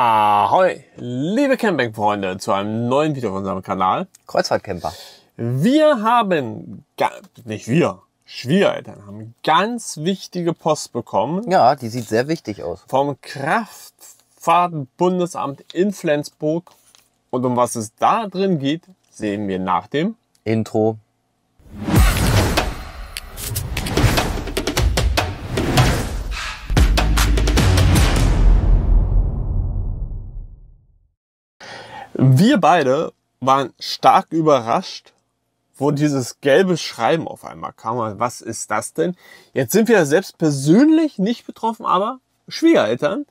Ahoi, liebe Campingfreunde, zu einem neuen Video auf unserem Kanal. Kreuzfahrtcamper. Wir haben, nicht wir, Schwiegereltern haben ganz wichtige Post bekommen. Ja, die sieht sehr wichtig aus. Vom Kraftfahrtbundesamt in Flensburg. Und um was es da drin geht, sehen wir nach dem Intro. Wir beide waren stark überrascht, wo dieses gelbe Schreiben auf einmal kam. Was ist das denn? Jetzt sind wir selbst persönlich nicht betroffen, aber Schwiegereltern.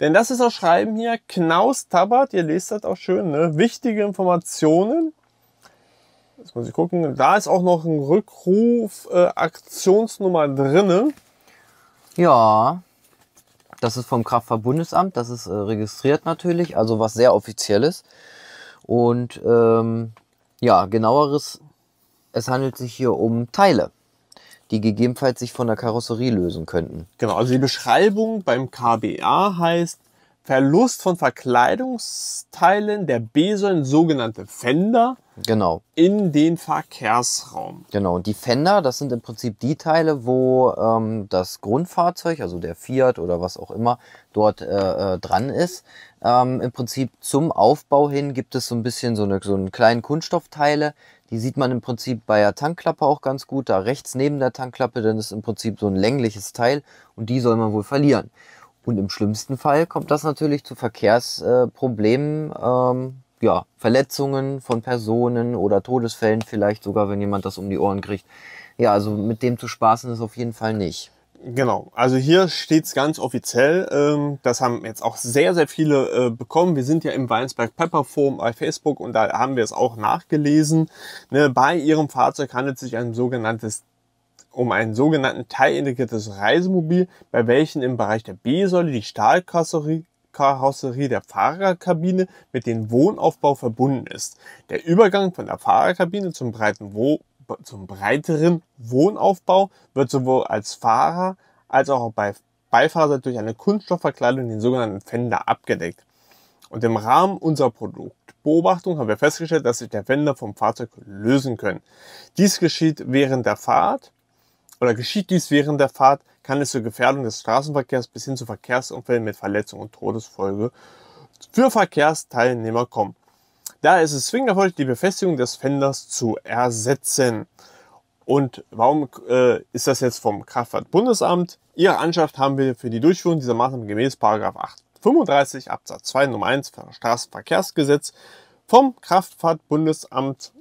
Denn das ist das Schreiben hier, Knaus Tabat, ihr lest das auch schön, ne? wichtige Informationen. Jetzt muss ich gucken, da ist auch noch ein Rückruf, äh, Aktionsnummer drinne. Ja. Das ist vom Kraftfahrtbundesamt, das ist äh, registriert natürlich, also was sehr offizielles. Und ähm, ja, genaueres, es handelt sich hier um Teile, die gegebenenfalls sich von der Karosserie lösen könnten. Genau, also die Beschreibung beim KBA heißt Verlust von Verkleidungsteilen der B-Säulen, sogenannte Fender, genau. in den Verkehrsraum. Genau, und die Fender, das sind im Prinzip die Teile, wo ähm, das Grundfahrzeug, also der Fiat oder was auch immer, dort äh, äh, dran ist. Ähm, Im Prinzip zum Aufbau hin gibt es so ein bisschen so, eine, so einen kleinen Kunststoffteile, die sieht man im Prinzip bei der Tankklappe auch ganz gut. Da rechts neben der Tankklappe, dann ist im Prinzip so ein längliches Teil und die soll man wohl verlieren. Und im schlimmsten Fall kommt das natürlich zu Verkehrsproblemen, ähm, ja, Verletzungen von Personen oder Todesfällen vielleicht sogar, wenn jemand das um die Ohren kriegt. Ja, also mit dem zu spaßen ist auf jeden Fall nicht. Genau, also hier steht's ganz offiziell. Ähm, das haben jetzt auch sehr, sehr viele äh, bekommen. Wir sind ja im Weinsberg Pepper Forum bei Facebook und da haben wir es auch nachgelesen. Ne, bei ihrem Fahrzeug handelt es sich um ein sogenanntes um einen sogenannten teilintegriertes Reisemobil, bei welchen im Bereich der B-Säule die Stahlkarosserie Karosserie der Fahrerkabine mit dem Wohnaufbau verbunden ist. Der Übergang von der Fahrerkabine zum, Wo zum breiteren Wohnaufbau wird sowohl als Fahrer als auch bei Beifahrerseite durch eine Kunststoffverkleidung, den sogenannten Fender, abgedeckt. Und im Rahmen unserer Produktbeobachtung haben wir festgestellt, dass sich der Fender vom Fahrzeug lösen können. Dies geschieht während der Fahrt oder geschieht dies während der Fahrt, kann es zur Gefährdung des Straßenverkehrs bis hin zu Verkehrsunfällen mit Verletzung und Todesfolge für Verkehrsteilnehmer kommen. Daher ist es zwingend erfolgt, die Befestigung des Fenders zu ersetzen. Und warum äh, ist das jetzt vom Kraftfahrtbundesamt? Ihre Anschaft haben wir für die Durchführung dieser Maßnahmen gemäß 835 Absatz 2 Nummer 1 Straßenverkehrsgesetz vom Kraftfahrtbundesamt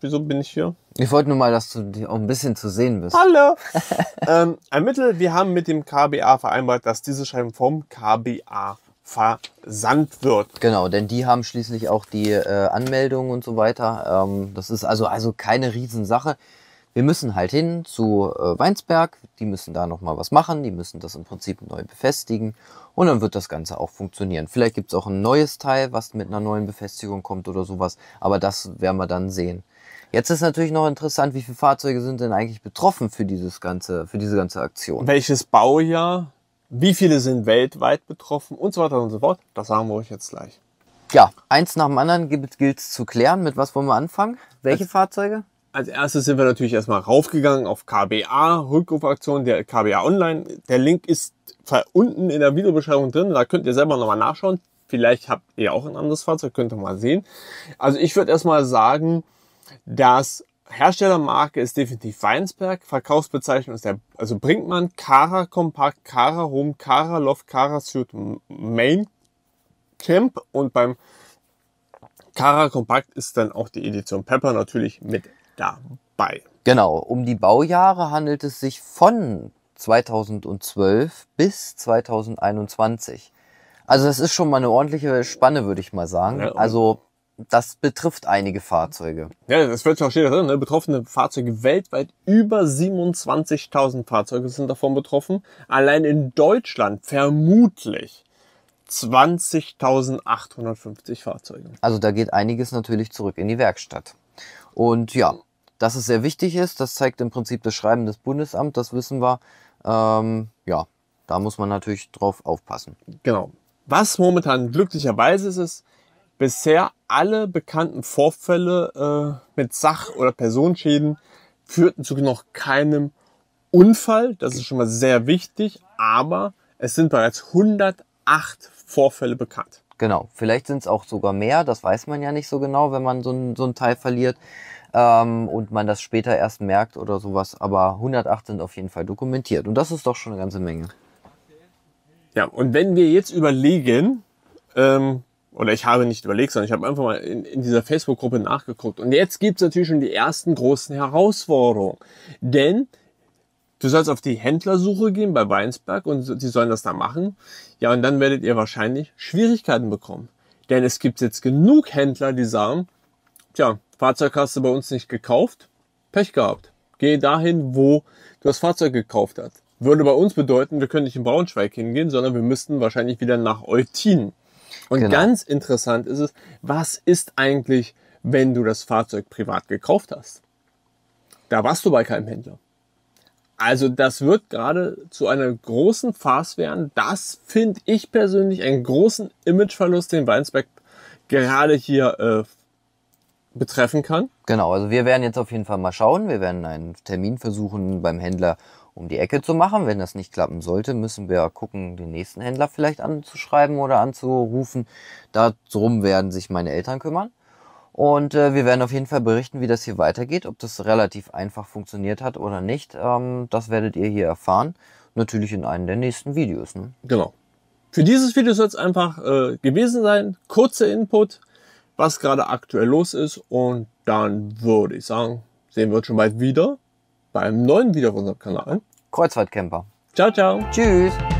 Wieso bin ich hier? Ich wollte nur mal, dass du auch ein bisschen zu sehen bist. Hallo! ähm, ermittelt, wir haben mit dem KBA vereinbart, dass diese Scheiben vom KBA versandt wird. Genau, denn die haben schließlich auch die äh, Anmeldung und so weiter. Ähm, das ist also, also keine Riesensache. Wir müssen halt hin zu äh, Weinsberg, die müssen da nochmal was machen, die müssen das im Prinzip neu befestigen und dann wird das Ganze auch funktionieren. Vielleicht gibt es auch ein neues Teil, was mit einer neuen Befestigung kommt oder sowas, aber das werden wir dann sehen. Jetzt ist natürlich noch interessant, wie viele Fahrzeuge sind denn eigentlich betroffen für dieses ganze, für diese ganze Aktion? Welches Baujahr? Wie viele sind weltweit betroffen und so weiter und so fort? Das sagen wir euch jetzt gleich. Ja, eins nach dem anderen gilt es zu klären. Mit was wollen wir anfangen? Welche als, Fahrzeuge? Als erstes sind wir natürlich erstmal raufgegangen auf KBA, Rückrufaktion der KBA Online. Der Link ist unten in der Videobeschreibung drin, da könnt ihr selber nochmal nachschauen. Vielleicht habt ihr auch ein anderes Fahrzeug, könnt ihr mal sehen. Also ich würde erstmal sagen, das Herstellermarke ist definitiv Weinsberg. Verkaufsbezeichnung ist der, also Brinkmann, Cara Compact, Cara Home, Cara Loft, Cara Suit Main Camp und beim Cara Compact ist dann auch die Edition Pepper natürlich mit dabei. Genau, um die Baujahre handelt es sich von 2012 bis 2021. Also das ist schon mal eine ordentliche Spanne, würde ich mal sagen. also das betrifft einige Fahrzeuge. Ja, das wird schon steht ne? betroffene Fahrzeuge weltweit über 27.000 Fahrzeuge sind davon betroffen. Allein in Deutschland vermutlich 20.850 Fahrzeuge. Also da geht einiges natürlich zurück in die Werkstatt. Und ja, dass es sehr wichtig ist, das zeigt im Prinzip das Schreiben des Bundesamts, das wissen wir. Ähm, ja, da muss man natürlich drauf aufpassen. Genau. Was momentan glücklicherweise ist, ist, bisher alle bekannten Vorfälle äh, mit Sach- oder Personenschäden führten zu noch keinem Unfall. Das ist schon mal sehr wichtig. Aber es sind bereits 108 Vorfälle bekannt. Genau, vielleicht sind es auch sogar mehr, das weiß man ja nicht so genau, wenn man so ein, so ein Teil verliert ähm, und man das später erst merkt oder sowas. Aber 108 sind auf jeden Fall dokumentiert und das ist doch schon eine ganze Menge. Ja, und wenn wir jetzt überlegen, ähm, oder ich habe nicht überlegt, sondern ich habe einfach mal in, in dieser Facebook-Gruppe nachgeguckt. Und jetzt gibt es natürlich schon die ersten großen Herausforderungen. Denn du sollst auf die Händlersuche gehen bei Weinsberg und die sollen das da machen. Ja, und dann werdet ihr wahrscheinlich Schwierigkeiten bekommen. Denn es gibt jetzt genug Händler, die sagen, tja, Fahrzeug hast du bei uns nicht gekauft, Pech gehabt. Geh dahin, wo du das Fahrzeug gekauft hast. Würde bei uns bedeuten, wir können nicht in Braunschweig hingehen, sondern wir müssten wahrscheinlich wieder nach Eutin. Und genau. ganz interessant ist es, was ist eigentlich, wenn du das Fahrzeug privat gekauft hast? Da warst du bei keinem Händler. Also das wird gerade zu einer großen Farce werden. Das finde ich persönlich einen großen Imageverlust, den Weinsberg gerade hier äh, betreffen kann. Genau, also wir werden jetzt auf jeden Fall mal schauen. Wir werden einen Termin versuchen beim Händler um die Ecke zu machen. Wenn das nicht klappen sollte, müssen wir gucken, den nächsten Händler vielleicht anzuschreiben oder anzurufen. Darum werden sich meine Eltern kümmern. Und äh, wir werden auf jeden Fall berichten, wie das hier weitergeht, ob das relativ einfach funktioniert hat oder nicht. Ähm, das werdet ihr hier erfahren. Natürlich in einem der nächsten Videos. Ne? Genau. Für dieses Video soll es einfach äh, gewesen sein. Kurzer Input, was gerade aktuell los ist. Und dann würde ich sagen, sehen wir uns schon bald wieder beim neuen Video auf unserem Kanal. Kreuzfahrtcamper. Ciao, ciao. Tschüss.